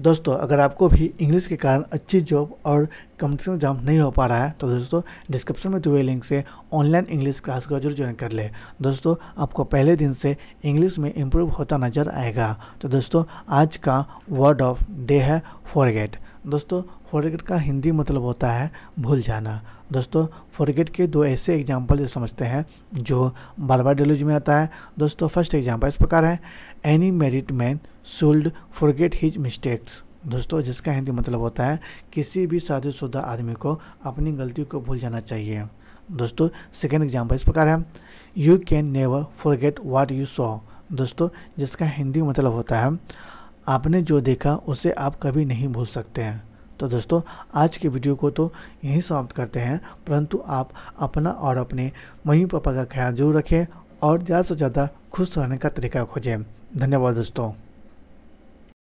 दोस्तों अगर आपको भी इंग्लिश के कारण अच्छी जॉब और कंपटीशन एग्जाम नहीं हो पा रहा है तो दोस्तों डिस्क्रिप्शन में दिए लिंक से ऑनलाइन इंग्लिश क्लास को जरूर ज्वाइन कर ले दोस्तों आपको पहले दिन से इंग्लिश में इम्प्रूव होता नज़र आएगा तो दोस्तों आज का वर्ड ऑफ डे है फॉरगेट दोस्तों फॉरगेट का हिंदी मतलब होता है भूल जाना दोस्तों फॉरगेट के दो ऐसे एग्जाम्पल समझते हैं जो बार बार डेलोज में आता है दोस्तों फर्स्ट एग्जाम्पल इस प्रकार है any merit man should forget his mistakes दोस्तों जिसका हिंदी मतलब होता है किसी भी शादीशुदा आदमी को अपनी गलती को भूल जाना चाहिए दोस्तों सेकेंड एग्जाम्पल इस प्रकार है you can never forget what you saw दोस्तों जिसका हिंदी मतलब होता है आपने जो देखा उसे आप कभी नहीं भूल सकते हैं तो दोस्तों आज के वीडियो को तो यहीं समाप्त करते हैं परंतु आप अपना और अपने मम्मी पापा का ख्याल जरूर रखें और ज़्यादा से ज़्यादा खुश रहने का तरीका खोजें धन्यवाद दोस्तों